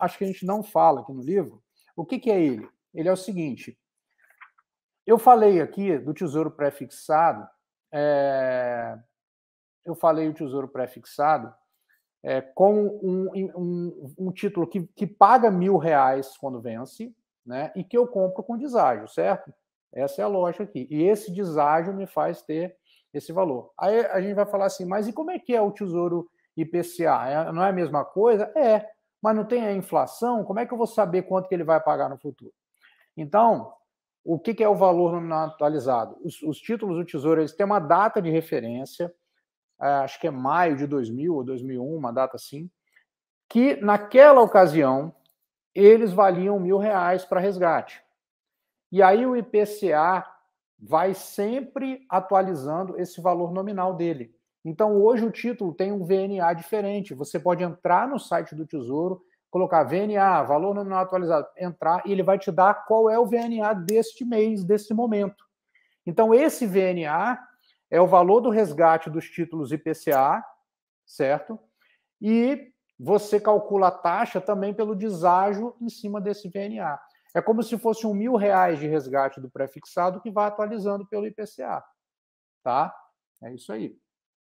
acho que a gente não fala aqui no livro. O que, que é ele? Ele é o seguinte: eu falei aqui do tesouro prefixado, é, eu falei o tesouro prefixado é, com um, um, um título que, que, paga mil reais quando vence, né? E que eu compro com deságio, certo? Essa é a lógica aqui. E esse deságio me faz ter esse valor. Aí a gente vai falar assim, mas e como é que é o tesouro IPCA? É, não é a mesma coisa? É mas não tem a inflação, como é que eu vou saber quanto que ele vai pagar no futuro? Então, o que, é o valor nominal atualizado? Os, os títulos do Tesouro eles têm uma data de referência, é, acho que é maio de 2000 ou 2001, uma data assim, que naquela ocasião eles valiam mil reais para resgate. E aí o IPCA vai sempre atualizando esse valor nominal dele. Então, hoje o título tem um VNA diferente. Você pode entrar no site do Tesouro, colocar VNA, valor nominal atualizado, entrar e ele vai te dar qual é o VNA deste mês, deste momento. Então, esse VNA é o valor do resgate dos títulos IPCA, certo? E você calcula a taxa também pelo deságio em cima desse VNA. É como se fosse um mil reais de resgate do prefixado que vai atualizando pelo IPCA, tá? É isso aí.